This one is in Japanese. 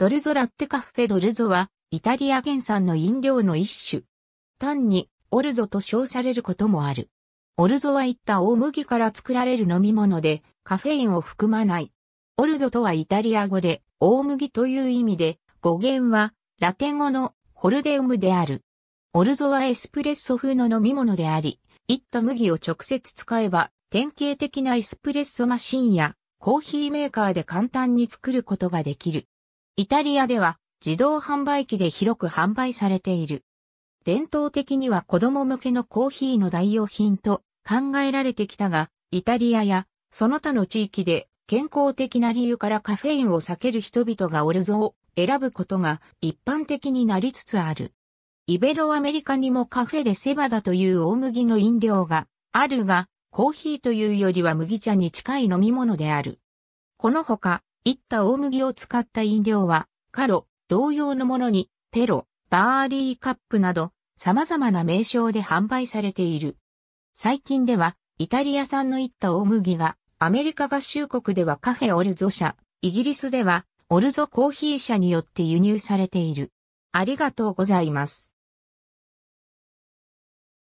ドルゾラッテカフェドルゾは、イタリア原産の飲料の一種。単に、オルゾと称されることもある。オルゾはいった大麦から作られる飲み物で、カフェインを含まない。オルゾとはイタリア語で、大麦という意味で、語源は、ラテン語のホルデウムである。オルゾはエスプレッソ風の飲み物であり、いった麦を直接使えば、典型的なエスプレッソマシンや、コーヒーメーカーで簡単に作ることができる。イタリアでは自動販売機で広く販売されている。伝統的には子供向けのコーヒーの代用品と考えられてきたが、イタリアやその他の地域で健康的な理由からカフェインを避ける人々がオルゾを選ぶことが一般的になりつつある。イベロアメリカにもカフェでセバダという大麦の飲料があるが、コーヒーというよりは麦茶に近い飲み物である。このほか、いった大麦を使った飲料は、カロ、同様のものに、ペロ、バーリーカップなど、様々な名称で販売されている。最近では、イタリア産のいった大麦が、アメリカ合衆国ではカフェオルゾ社、イギリスではオルゾコーヒー社によって輸入されている。ありがとうございます。